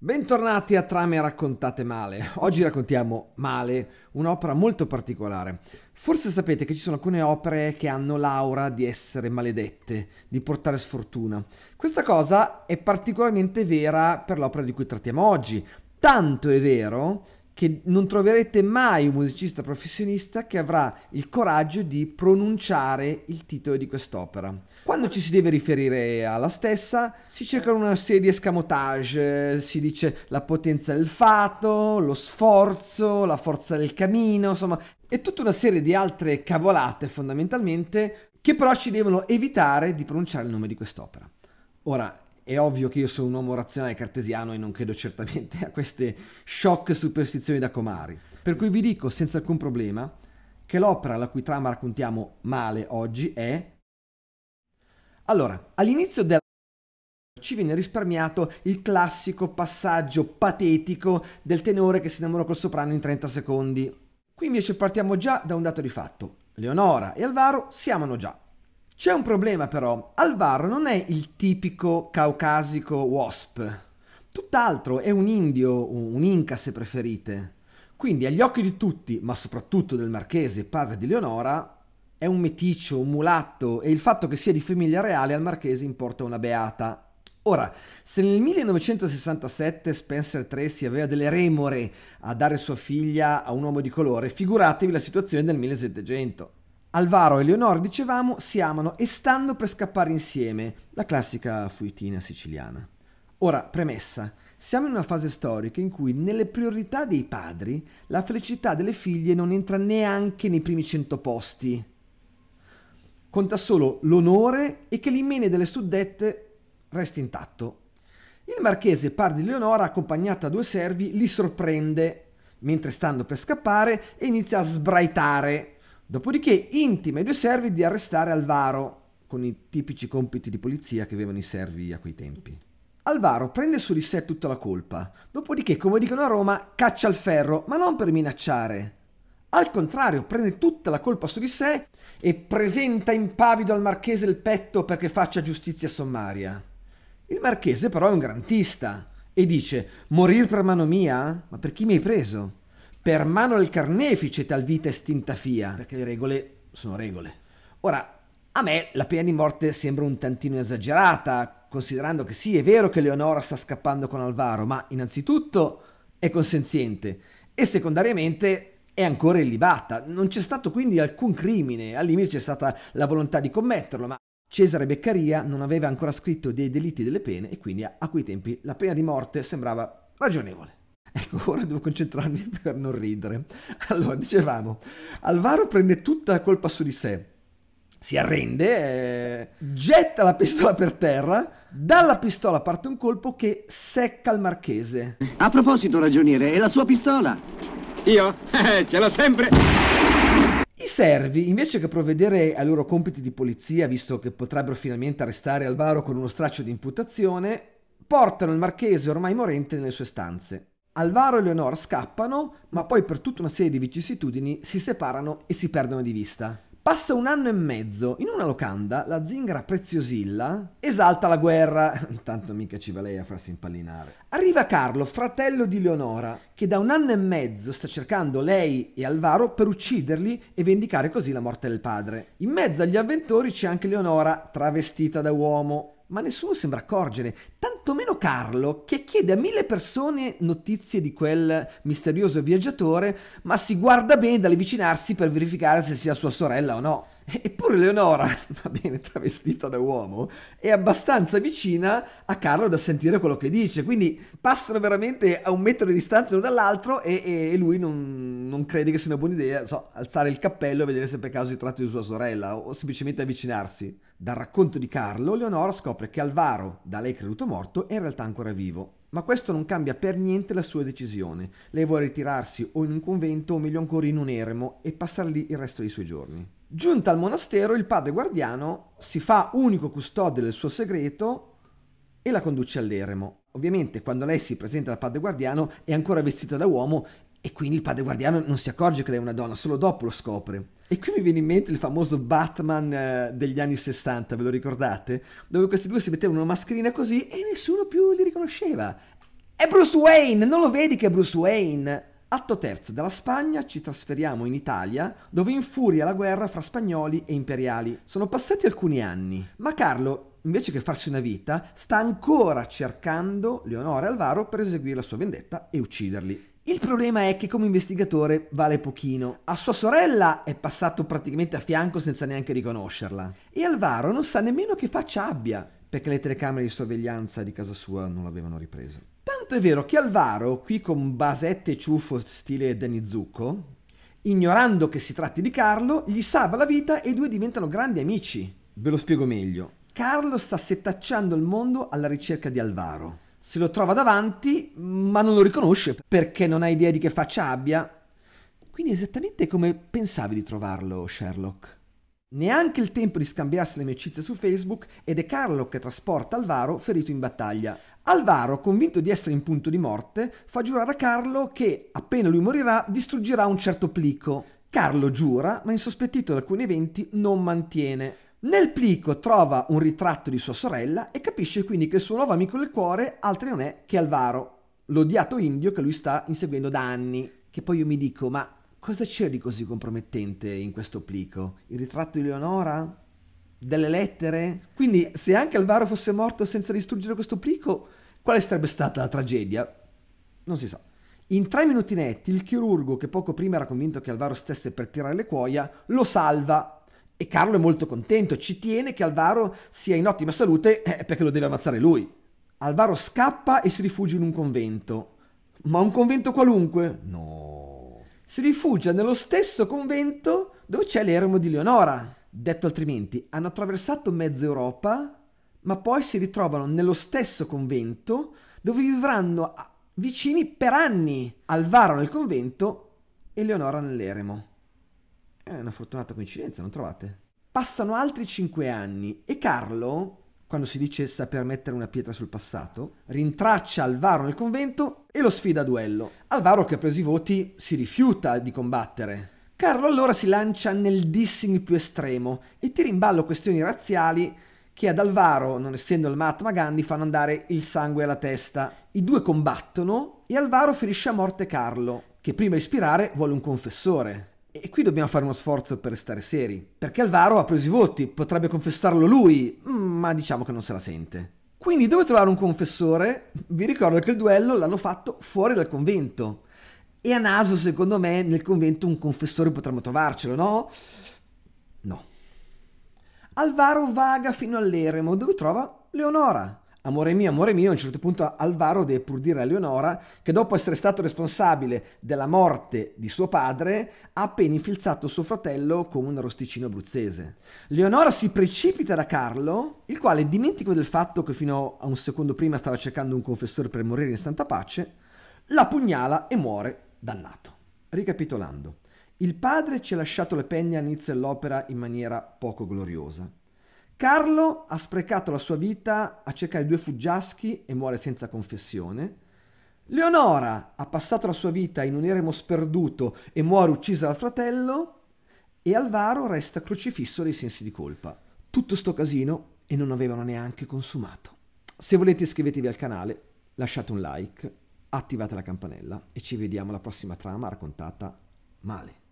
Bentornati a Trame raccontate male. Oggi raccontiamo male un'opera molto particolare. Forse sapete che ci sono alcune opere che hanno l'aura di essere maledette, di portare sfortuna. Questa cosa è particolarmente vera per l'opera di cui trattiamo oggi. Tanto è vero che non troverete mai un musicista professionista che avrà il coraggio di pronunciare il titolo di quest'opera. Quando ci si deve riferire alla stessa, si cercano una serie di escamotage, si dice la potenza del fato, lo sforzo, la forza del cammino, insomma, e tutta una serie di altre cavolate fondamentalmente che però ci devono evitare di pronunciare il nome di quest'opera. Ora, è ovvio che io sono un uomo razionale cartesiano e non credo certamente a queste shock superstizioni da comari. Per cui vi dico senza alcun problema che l'opera la cui trama raccontiamo male oggi è... Allora, all'inizio della ci viene risparmiato il classico passaggio patetico del tenore che si innamora col soprano in 30 secondi. Qui invece partiamo già da un dato di fatto. Leonora e Alvaro si amano già. C'è un problema però, Alvaro non è il tipico caucasico wasp, tutt'altro è un indio, un inca se preferite. Quindi agli occhi di tutti, ma soprattutto del marchese, padre di Leonora, è un meticcio, un mulatto e il fatto che sia di famiglia reale al marchese importa una beata. Ora, se nel 1967 Spencer Tracy aveva delle remore a dare sua figlia a un uomo di colore, figuratevi la situazione del 1700. Alvaro e Leonor, dicevamo, si amano e stanno per scappare insieme, la classica fuitina siciliana. Ora, premessa, siamo in una fase storica in cui nelle priorità dei padri la felicità delle figlie non entra neanche nei primi cento posti. Conta solo l'onore e che l'immene delle suddette resti intatto. Il marchese par di Leonora, accompagnato da due servi, li sorprende, mentre stanno per scappare, e inizia a sbraitare Dopodiché intima i due servi di arrestare Alvaro, con i tipici compiti di polizia che avevano i servi a quei tempi. Alvaro prende su di sé tutta la colpa, dopodiché, come dicono a Roma, caccia il ferro, ma non per minacciare. Al contrario, prende tutta la colpa su di sé e presenta impavido al marchese il petto perché faccia giustizia sommaria. Il marchese però è un garantista e dice: Morir per mano mia? Ma per chi mi hai preso? per mano al carnefice tal talvita estinta fia, perché le regole sono regole. Ora, a me la pena di morte sembra un tantino esagerata, considerando che sì, è vero che Leonora sta scappando con Alvaro, ma innanzitutto è consenziente e secondariamente è ancora illibata. Non c'è stato quindi alcun crimine, al limite c'è stata la volontà di commetterlo, ma Cesare Beccaria non aveva ancora scritto dei delitti e delle pene e quindi a quei tempi la pena di morte sembrava ragionevole. Ecco, ora devo concentrarmi per non ridere. Allora, dicevamo, Alvaro prende tutta la colpa su di sé, si arrende, eh, getta la pistola per terra, dalla pistola parte un colpo che secca il marchese. A proposito, ragioniere, è la sua pistola? Io? Eh, ce l'ho sempre! I servi, invece che provvedere ai loro compiti di polizia, visto che potrebbero finalmente arrestare Alvaro con uno straccio di imputazione, portano il marchese ormai morente nelle sue stanze. Alvaro e Leonor scappano, ma poi per tutta una serie di vicissitudini si separano e si perdono di vista. Passa un anno e mezzo, in una locanda, la zingara preziosilla esalta la guerra, tanto mica ci va lei a farsi impallinare. Arriva Carlo, fratello di Leonora, che da un anno e mezzo sta cercando lei e Alvaro per ucciderli e vendicare così la morte del padre. In mezzo agli avventori c'è anche Leonora, travestita da uomo, ma nessuno sembra accorgere, tantomeno Carlo che chiede a mille persone notizie di quel misterioso viaggiatore, ma si guarda bene dall'avvicinarsi per verificare se sia sua sorella o no. Eppure Leonora, va bene, travestita da uomo, è abbastanza vicina a Carlo da sentire quello che dice, quindi passano veramente a un metro di distanza l'uno dall'altro e, e, lui non, non, crede che sia una buona idea so, alzare il cappello e vedere se per caso si tratta di sua sorella o semplicemente avvicinarsi. Dal racconto di Carlo, Leonora scopre che Alvaro, da lei creduto morto, è in realtà ancora vivo. Ma questo non cambia per niente la sua decisione. Lei vuole ritirarsi o in un convento o meglio ancora in un eremo e passare lì il resto dei suoi giorni. Giunta al monastero, il padre guardiano si fa unico custode del suo segreto e la conduce all'eremo. Ovviamente quando lei si presenta al padre guardiano è ancora vestita da uomo e quindi il padre guardiano non si accorge che lei è una donna, solo dopo lo scopre. E qui mi viene in mente il famoso Batman eh, degli anni 60, ve lo ricordate? Dove questi due si mettevano una mascherina così e nessuno più li riconosceva. È Bruce Wayne, non lo vedi che è Bruce Wayne? Atto terzo, dalla Spagna ci trasferiamo in Italia, dove infuria la guerra fra spagnoli e imperiali. Sono passati alcuni anni, ma Carlo, invece che farsi una vita, sta ancora cercando Leonora e Alvaro per eseguire la sua vendetta e ucciderli. Il problema è che come investigatore vale pochino. A sua sorella è passato praticamente a fianco senza neanche riconoscerla. E Alvaro non sa nemmeno che faccia abbia, perché le telecamere di sorveglianza di casa sua non l'avevano ripresa. Tanto è vero che Alvaro, qui con basette ciuffo stile Danny Zucco, ignorando che si tratti di Carlo, gli salva la vita e i due diventano grandi amici. Ve lo spiego meglio. Carlo sta setacciando il mondo alla ricerca di Alvaro. Se lo trova davanti, ma non lo riconosce perché non ha idea di che faccia abbia. Quindi esattamente come pensavi di trovarlo, Sherlock. Neanche il tempo di scambiarsi le amicizie su Facebook ed è Carlo che trasporta Alvaro ferito in battaglia. Alvaro, convinto di essere in punto di morte, fa giurare a Carlo che, appena lui morirà, distruggerà un certo plico. Carlo giura, ma insospettito da alcuni eventi, non mantiene. Nel plico trova un ritratto di sua sorella e capisce quindi che il suo nuovo amico del cuore altri non è che Alvaro, l'odiato indio che lui sta inseguendo da anni. Che poi io mi dico, ma cosa c'è di così compromettente in questo plico? Il ritratto di Leonora? delle lettere. Quindi se anche Alvaro fosse morto senza distruggere questo plico, quale sarebbe stata la tragedia? Non si sa. In tre minuti netti il chirurgo, che poco prima era convinto che Alvaro stesse per tirare le cuoia, lo salva. E Carlo è molto contento, ci tiene che Alvaro sia in ottima salute eh, perché lo deve ammazzare lui. Alvaro scappa e si rifugia in un convento. Ma un convento qualunque? No. Si rifugia nello stesso convento dove c'è l'eremo di Leonora. Detto altrimenti, hanno attraversato mezza Europa, ma poi si ritrovano nello stesso convento dove vivranno ah, vicini per anni. Alvaro nel convento e Leonora nell'eremo. È una fortunata coincidenza, non trovate? Passano altri cinque anni e Carlo, quando si dice saper mettere una pietra sul passato, rintraccia Alvaro nel convento e lo sfida a duello. Alvaro, che ha preso i voti, si rifiuta di combattere Carlo allora si lancia nel dissing più estremo e tira in ballo questioni razziali che ad Alvaro, non essendo il Mahatma Gandhi, fanno andare il sangue alla testa. I due combattono e Alvaro ferisce a morte Carlo, che prima di ispirare vuole un confessore. E qui dobbiamo fare uno sforzo per restare seri, perché Alvaro ha preso i voti, potrebbe confessarlo lui, mm, ma diciamo che non se la sente. Quindi dove trovare un confessore? Vi ricordo che il duello l'hanno fatto fuori dal convento. E a naso, secondo me, nel convento un confessore potremmo trovarcelo, no? No. Alvaro vaga fino all'eremo, dove trova Leonora. Amore mio, amore mio, a un certo punto Alvaro deve pur dire a Leonora che dopo essere stato responsabile della morte di suo padre ha appena infilzato suo fratello con un rosticino abruzzese. Leonora si precipita da Carlo, il quale, dimentico del fatto che fino a un secondo prima stava cercando un confessore per morire in santa pace, la pugnala e muore dannato. Ricapitolando, il padre ci ha lasciato le penne all'inizio dell'opera in maniera poco gloriosa. Carlo ha sprecato la sua vita a cercare due fuggiaschi e muore senza confessione. Leonora ha passato la sua vita in un eremo sperduto e muore uccisa dal fratello. E Alvaro resta crocifisso dei sensi di colpa. Tutto sto casino e non avevano neanche consumato. Se volete iscrivetevi al canale, lasciate un like attivate la campanella e ci vediamo alla prossima trama raccontata male.